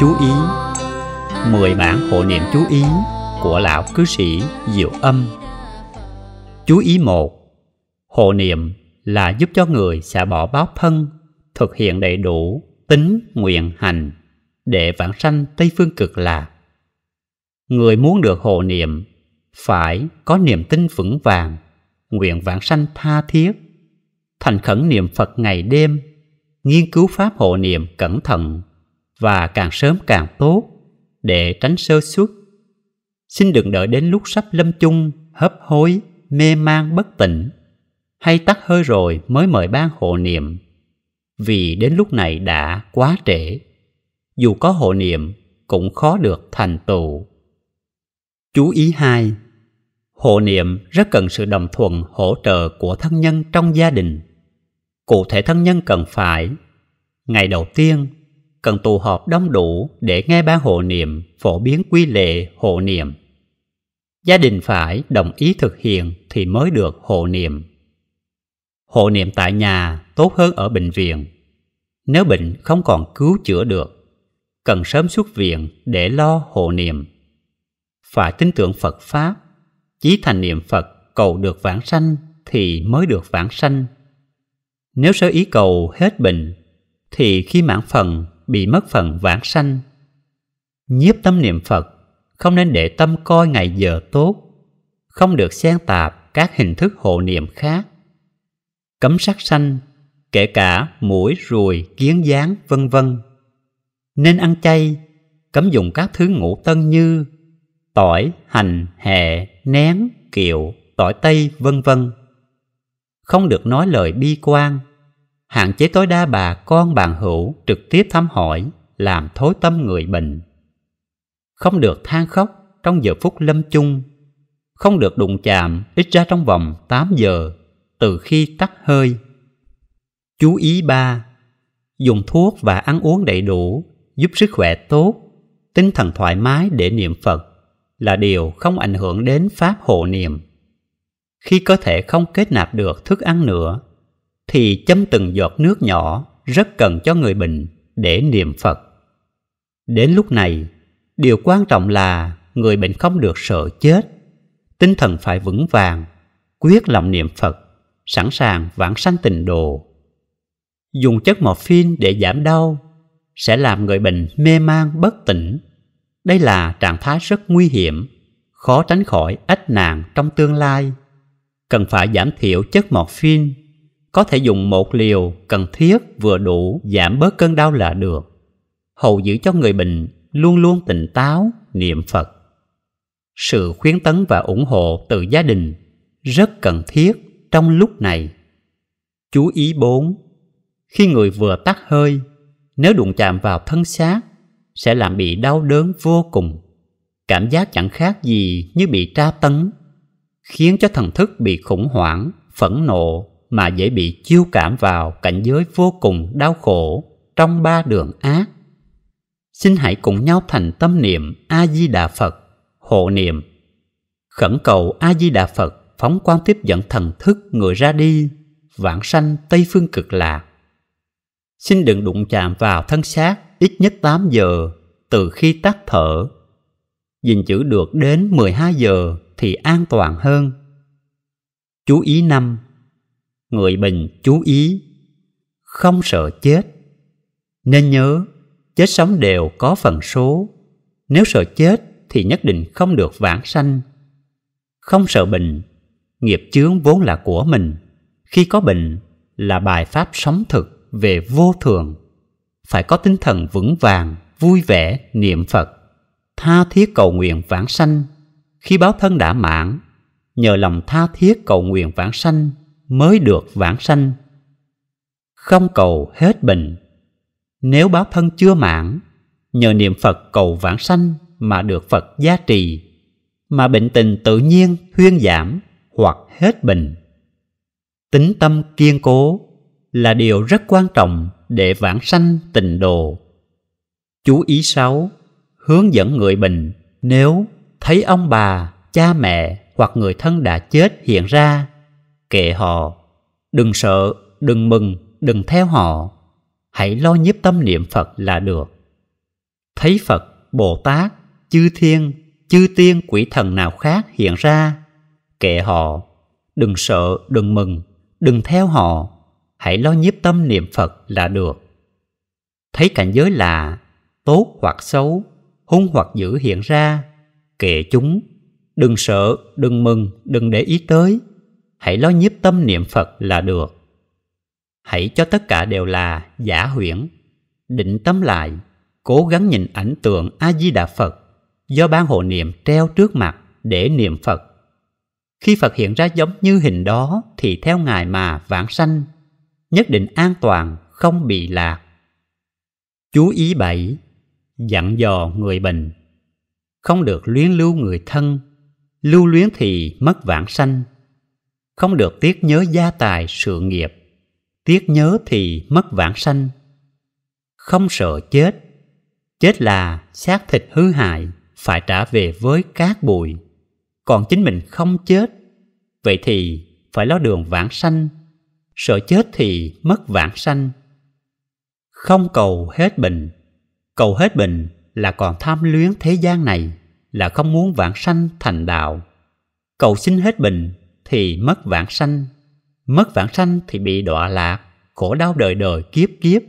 chú ý 10 bản hộ niệm chú ý của lão cư sĩ Diệu Âm Chú ý 1 Hộ niệm là giúp cho người xả bỏ báo thân thực hiện đầy đủ tính nguyện hành để vãng sanh Tây Phương Cực Lạc. Người muốn được hộ niệm phải có niềm tin vững vàng, nguyện vãng sanh tha thiết, thành khẩn niệm Phật ngày đêm, nghiên cứu pháp hộ niệm cẩn thận và càng sớm càng tốt để tránh sơ suất. Xin đừng đợi đến lúc sắp lâm chung, hấp hối, mê man bất tỉnh hay tắt hơi rồi mới mời ban hộ niệm vì đến lúc này đã quá trễ dù có hộ niệm cũng khó được thành tựu chú ý hai hộ niệm rất cần sự đồng thuận hỗ trợ của thân nhân trong gia đình cụ thể thân nhân cần phải ngày đầu tiên cần tụ họp đông đủ để nghe ban hộ niệm phổ biến quy lệ hộ niệm. Gia đình phải đồng ý thực hiện thì mới được hộ niệm. Hộ niệm tại nhà tốt hơn ở bệnh viện. Nếu bệnh không còn cứu chữa được, cần sớm xuất viện để lo hộ niệm. Phải tin tưởng Phật Pháp, chí thành niệm Phật cầu được vãng sanh thì mới được vãng sanh. Nếu sơ ý cầu hết bệnh thì khi mãn phần bị mất phần vãng sanh. Nhiếp tâm niệm Phật, không nên để tâm coi ngày giờ tốt, không được xen tạp các hình thức hộ niệm khác. Cấm sát sanh, kể cả mũi, ruồi, kiến dáng, vân vân. Nên ăn chay, cấm dùng các thứ ngũ tân như tỏi, hành, hẹ, nén, kiệu, tỏi tây, vân vân. Không được nói lời bi quan, hạn chế tối đa bà con bạn hữu trực tiếp thăm hỏi, làm thối tâm người bệnh. Không được than khóc trong giờ phút lâm chung, không được đụng chạm ít ra trong vòng 8 giờ từ khi tắt hơi. Chú ý ba Dùng thuốc và ăn uống đầy đủ giúp sức khỏe tốt, tinh thần thoải mái để niệm Phật là điều không ảnh hưởng đến pháp hộ niệm. Khi cơ thể không kết nạp được thức ăn nữa thì chấm từng giọt nước nhỏ rất cần cho người bệnh để niệm Phật. Đến lúc này, điều quan trọng là người bệnh không được sợ chết, tinh thần phải vững vàng, quyết lòng niệm Phật, sẵn sàng vãng sanh tịnh độ. Dùng chất morphine để giảm đau sẽ làm người bệnh mê man bất tỉnh. Đây là trạng thái rất nguy hiểm, khó tránh khỏi ách nạn trong tương lai. Cần phải giảm thiểu chất morphine có thể dùng một liều cần thiết vừa đủ giảm bớt cơn đau là được hầu giữ cho người bệnh luôn luôn tỉnh táo niệm phật sự khuyến tấn và ủng hộ từ gia đình rất cần thiết trong lúc này chú ý bốn khi người vừa tắt hơi nếu đụng chạm vào thân xác sẽ làm bị đau đớn vô cùng cảm giác chẳng khác gì như bị tra tấn khiến cho thần thức bị khủng hoảng phẫn nộ mà dễ bị chiêu cảm vào cảnh giới vô cùng đau khổ trong ba đường ác. Xin hãy cùng nhau thành tâm niệm A Di Đà Phật, hộ niệm, khẩn cầu A Di Đà Phật phóng quang tiếp dẫn thần thức người ra đi, vãng sanh Tây phương cực lạc. Xin đừng đụng chạm vào thân xác ít nhất 8 giờ từ khi tắt thở. Gìn giữ được đến 12 giờ thì an toàn hơn. Chú ý năm người bình chú ý không sợ chết nên nhớ chết sống đều có phần số nếu sợ chết thì nhất định không được vãng sanh không sợ bệnh nghiệp chướng vốn là của mình khi có bệnh là bài pháp sống thực về vô thường phải có tinh thần vững vàng vui vẻ niệm phật tha thiết cầu nguyện vãng sanh khi báo thân đã mãn nhờ lòng tha thiết cầu nguyện vãng sanh mới được vãng sanh không cầu hết bệnh nếu báo thân chưa mãn nhờ niệm phật cầu vãng sanh mà được phật gia trì mà bệnh tình tự nhiên thuyên giảm hoặc hết bệnh tính tâm kiên cố là điều rất quan trọng để vãng sanh tịnh độ chú ý sáu hướng dẫn người bệnh nếu thấy ông bà cha mẹ hoặc người thân đã chết hiện ra kệ họ đừng sợ đừng mừng đừng theo họ hãy lo nhiếp tâm niệm phật là được thấy phật bồ tát chư thiên chư tiên quỷ thần nào khác hiện ra kệ họ đừng sợ đừng mừng đừng theo họ hãy lo nhiếp tâm niệm phật là được thấy cảnh giới lạ, tốt hoặc xấu hung hoặc dữ hiện ra kệ chúng đừng sợ đừng mừng đừng để ý tới hãy lo nhiếp tâm niệm Phật là được. Hãy cho tất cả đều là giả huyễn, định tâm lại, cố gắng nhìn ảnh tượng A-di-đà Phật do ban hộ niệm treo trước mặt để niệm Phật. Khi Phật hiện ra giống như hình đó thì theo Ngài mà vãng sanh, nhất định an toàn, không bị lạc. Chú ý bảy Dặn dò người bệnh Không được luyến lưu người thân, lưu luyến thì mất vãng sanh không được tiếc nhớ gia tài sự nghiệp tiếc nhớ thì mất vãng sanh không sợ chết chết là xác thịt hư hại phải trả về với cát bụi còn chính mình không chết vậy thì phải lo đường vãng sanh sợ chết thì mất vãng sanh không cầu hết bệnh cầu hết bệnh là còn tham luyến thế gian này là không muốn vãng sanh thành đạo cầu xin hết bệnh thì mất vãng sanh, mất vãng sanh thì bị đọa lạc, khổ đau đời đời kiếp kiếp.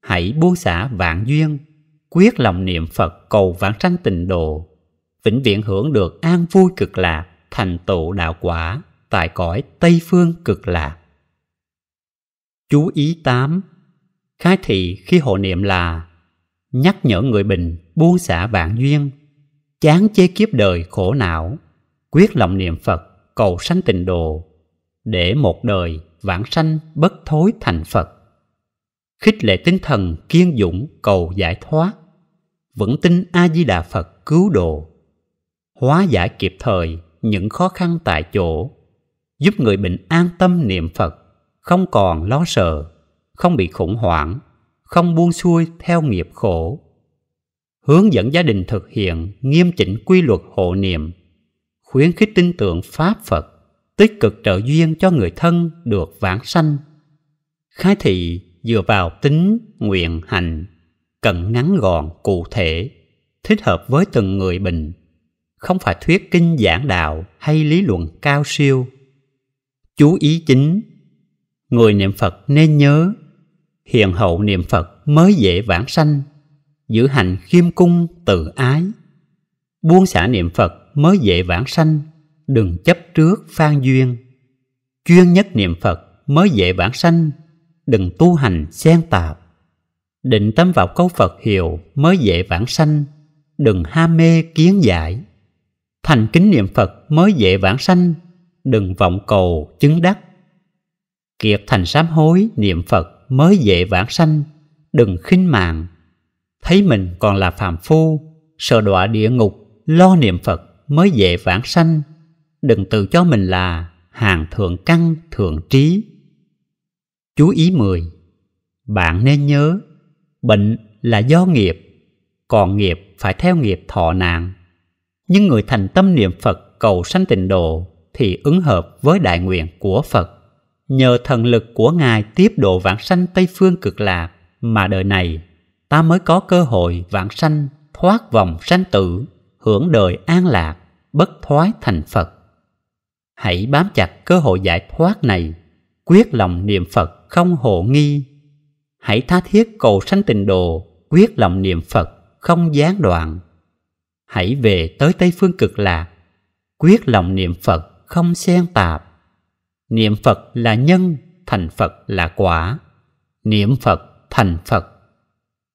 Hãy buông xả vạn duyên, quyết lòng niệm Phật cầu vãng sanh tịnh độ, vĩnh viễn hưởng được an vui cực lạc, thành tựu đạo quả tại cõi Tây phương cực lạc. Chú ý tám, Khai thị khi hộ niệm là nhắc nhở người bình buông xả vạn duyên, chán chế kiếp đời khổ não, quyết lòng niệm Phật cầu sanh tịnh độ để một đời vãng sanh bất thối thành phật khích lệ tinh thần kiên dũng cầu giải thoát vẫn tin a di đà phật cứu độ hóa giải kịp thời những khó khăn tại chỗ giúp người bệnh an tâm niệm phật không còn lo sợ không bị khủng hoảng không buông xuôi theo nghiệp khổ hướng dẫn gia đình thực hiện nghiêm chỉnh quy luật hộ niệm khuyến khích tin tưởng pháp phật tích cực trợ duyên cho người thân được vãng sanh khai thị dựa vào tính nguyện hành cần ngắn gọn cụ thể thích hợp với từng người bình. không phải thuyết kinh giảng đạo hay lý luận cao siêu chú ý chính người niệm phật nên nhớ hiền hậu niệm phật mới dễ vãng sanh giữ hành khiêm cung tự ái buông xả niệm phật mới dễ vãng sanh đừng chấp trước phan duyên chuyên nhất niệm phật mới dễ vãng sanh đừng tu hành xen tạp định tâm vào câu phật hiệu mới dễ vãng sanh đừng ham mê kiến giải thành kính niệm phật mới dễ vãng sanh đừng vọng cầu chứng đắc kiệt thành sám hối niệm phật mới dễ vãng sanh đừng khinh mạng thấy mình còn là phàm phu sợ đọa địa ngục lo niệm Phật mới dễ vãng sanh, đừng tự cho mình là hàng thượng căn thượng trí. Chú ý mười, Bạn nên nhớ, bệnh là do nghiệp, còn nghiệp phải theo nghiệp thọ nạn. Nhưng người thành tâm niệm Phật cầu sanh tịnh độ thì ứng hợp với đại nguyện của Phật. Nhờ thần lực của Ngài tiếp độ vãng sanh Tây Phương cực lạc mà đời này ta mới có cơ hội vãng sanh thoát vòng sanh tử hưởng đời an lạc, bất thoái thành Phật. Hãy bám chặt cơ hội giải thoát này, quyết lòng niệm Phật không hộ nghi. Hãy tha thiết cầu sanh tịnh độ, quyết lòng niệm Phật không gián đoạn. Hãy về tới Tây Phương Cực Lạc, quyết lòng niệm Phật không xen tạp. Niệm Phật là nhân, thành Phật là quả. Niệm Phật thành Phật.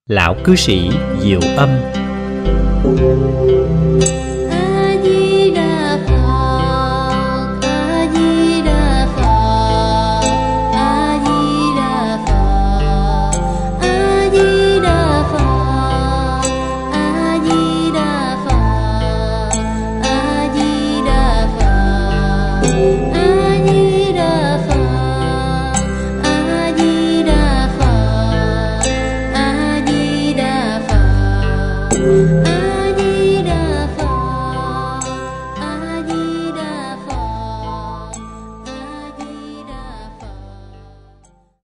Lão cư sĩ Diệu Âm Thank you.